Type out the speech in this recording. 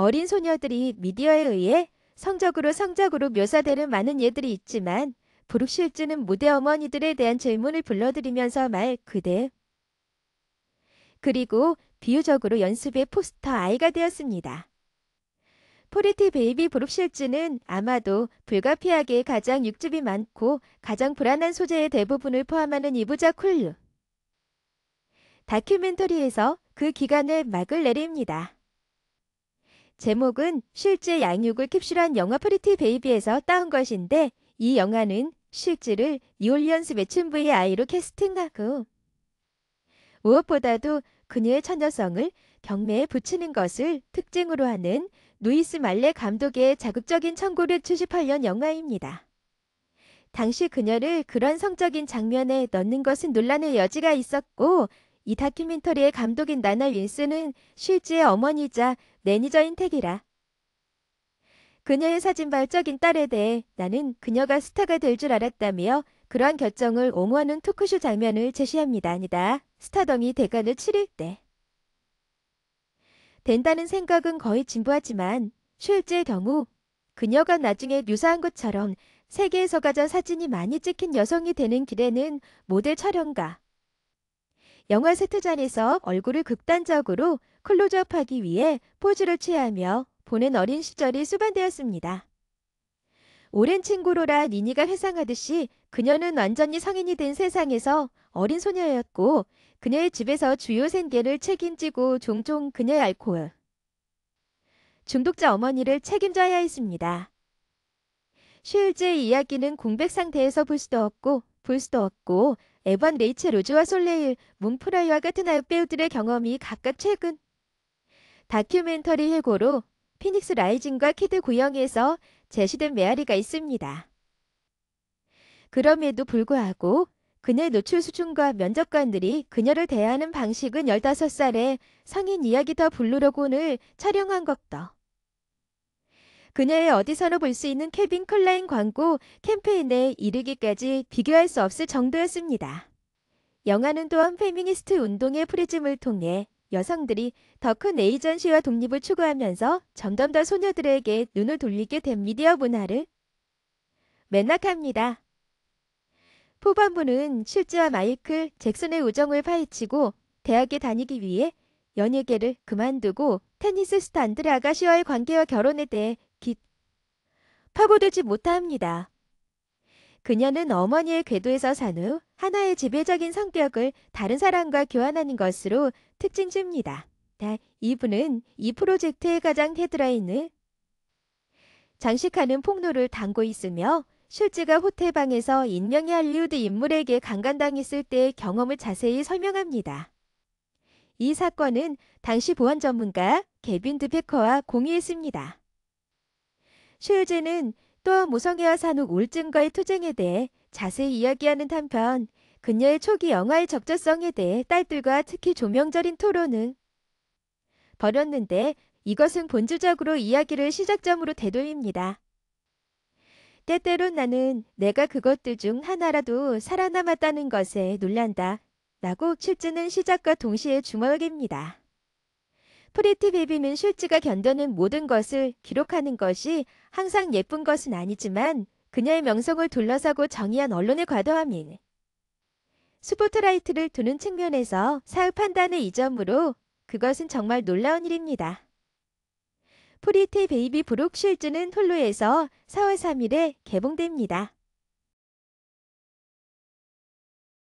어린 소녀들이 미디어에 의해 성적으로 성적으로 묘사되는 많은 예들이 있지만 브룩실즈는 무대 어머니들에 대한 질문을 불러드리면서 말 그대 그리고 비유적으로 연습의 포스터 아이가 되었습니다. 포리티 베이비 브룩실즈는 아마도 불가피하게 가장 육즙이 많고 가장 불안한 소재의 대부분을 포함하는 이부작 쿨루 다큐멘터리에서 그 기간을 막을 내립니다. 제목은 실제 양육을 캡슐한 영화 프리티 베이비에서 따온 것인데 이 영화는 실제를 뉴올리언스 매춘부의 아이로 캐스팅하고 무엇보다도 그녀의 천녀성을 경매에 붙이는 것을 특징으로 하는 루이스 말레 감독의 자극적인 1978년 영화입니다. 당시 그녀를 그런 성적인 장면에 넣는 것은 논란의 여지가 있었고 이 다큐멘터리의 감독인 나나 윈스는 실지의 어머니이자 매니저인 택이라. 그녀의 사진 발적인 딸에 대해 나는 그녀가 스타가 될 줄 알았다며 그러한 결정을 옹호하는 토크쇼 장면을 제시합니다. 아니다. 스타덩이 대관을 치를 때. 된다는 생각은 거의 진부하지만 실제의 경우 그녀가 나중에 유사한 것처럼 세계에서 가장 사진이 많이 찍힌 여성이 되는 길에는 모델 촬영가, 영화 세트장에서 얼굴을 극단적으로 클로즈업하기 위해 포즈를 취하며 보낸 어린 시절이 수반되었습니다. 오랜 친구로라 니니가 회상하듯이 그녀는 완전히 성인이 된 세상에서 어린 소녀였고 그녀의 집에서 주요 생계를 책임지고 종종 그녀의 알코올 중독자 어머니를 책임져야 했습니다. 쉴즈의 이야기는 공백 상태에서 볼 수도 없고 볼 수도 없고 에반 레이첼 로즈와 솔레일, 몽프라이와 같은 아역배우들의 경험이 각각 최근 다큐멘터리 해고로 피닉스 라이징과 키드 고영에서 제시된 메아리가 있습니다. 그럼에도 불구하고 그녀의 노출 수준과 면접관들이 그녀를 대하는 방식은 15살에 성인 이야기 더블루로고을 촬영한 것도 그녀의 어디서나 볼 수 있는 케빈 클라인 광고 캠페인에 이르기까지 비교할 수 없을 정도였습니다. 영화는 또한 페미니스트 운동의 프리즘을 통해 여성들이 더 큰 에이전시와 독립을 추구하면서 점점 더 소녀들에게 눈을 돌리게 된 미디어 문화를 맨락합니다. 후반부는 실제와 마이클 잭슨의 우정을 파헤치고 대학에 다니기 위해 연예계를 그만두고 테니스 스타 안드레 아가시와의 관계와 결혼에 대해 파고들지 못합니다. 그녀는 어머니의 궤도에서 산 후 하나의 지배적인 성격을 다른 사람과 교환하는 것으로 특징 줍니다. 이분은 이 프로젝트의 가장 헤드라인을 장식하는 폭로를 담고 있으며 실제가 호텔방에서 인명의 할리우드 인물에게 강간당했을 때의 경험을 자세히 설명합니다. 이 사건은 당시 보안 전문가 개빈 드페커와 공유했습니다. 슈유즈는 또무성애와 산후 우울증과의 투쟁에 대해 자세히 이야기하는 한편 그녀의 초기 영화의 적절성에 대해 딸들과 특히 조명절인 토론은 벌였는데 이것은 본질적으로 이야기를 시작점으로 되돌립니다. 때때론 나는 내가 그것들 중 하나라도 살아남았다는 것에 놀란다. 라고 출즈는 시작과 동시에 주먹입니다. 프리티 베비는 이슐즈가 견뎌낸 모든 것을 기록하는 것이 항상 예쁜 것은 아니지만 그녀의 명성을 둘러싸고 정의한 언론의 과도함인 스포트라이트를 두는 측면에서 사후 판단의 이점으로 그것은 정말 놀라운 일입니다. 프리티 베이비 브룩 실즈는 홀로에서 4월 3일에 개봉됩니다.